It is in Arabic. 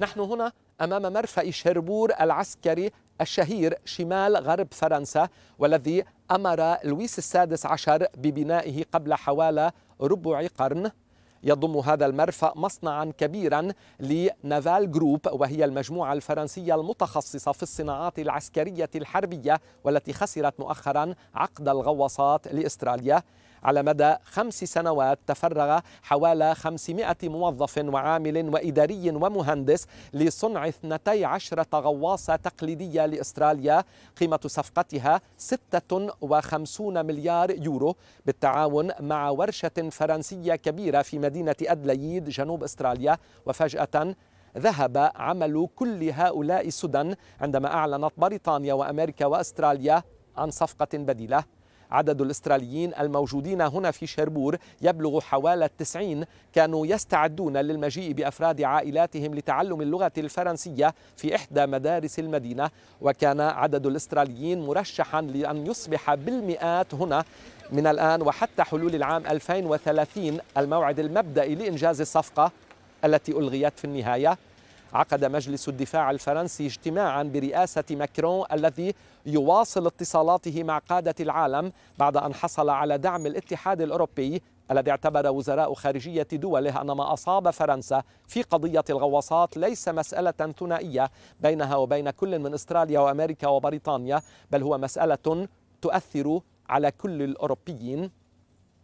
نحن هنا أمام مرفأ شربور العسكري الشهير شمال غرب فرنسا والذي أمر لويس السادس عشر ببنائه قبل حوالي ربع قرن يضم هذا المرفأ مصنعا كبيرا لنافال جروب وهي المجموعة الفرنسية المتخصصة في الصناعات العسكرية الحربية والتي خسرت مؤخرا عقد الغواصات لإستراليا على مدى خمس سنوات تفرغ حوالي 500 موظف وعامل وإداري ومهندس لصنع 12 غواصة تقليدية لإستراليا قيمة صفقتها 56 مليار يورو بالتعاون مع ورشة فرنسية كبيرة في مدينة أدلايد جنوب أستراليا وفجأة ذهب عمل كل هؤلاء السدن عندما أعلنت بريطانيا وأمريكا وأستراليا عن صفقة بديلة عدد الاستراليين الموجودين هنا في شربور يبلغ حوالي 90 كانوا يستعدون للمجيء بأفراد عائلاتهم لتعلم اللغة الفرنسية في إحدى مدارس المدينة وكان عدد الاستراليين مرشحا لأن يصبح بالمئات هنا من الآن وحتى حلول العام 2030 الموعد المبدئي لإنجاز الصفقة التي ألغيت في النهاية عقد مجلس الدفاع الفرنسي اجتماعا برئاسة ماكرون الذي يواصل اتصالاته مع قادة العالم بعد أن حصل على دعم الاتحاد الأوروبي الذي اعتبر وزراء خارجية دوله أن ما أصاب فرنسا في قضية الغواصات ليس مسألة ثنائية بينها وبين كل من استراليا وأمريكا وبريطانيا بل هو مسألة تؤثر على كل الأوروبيين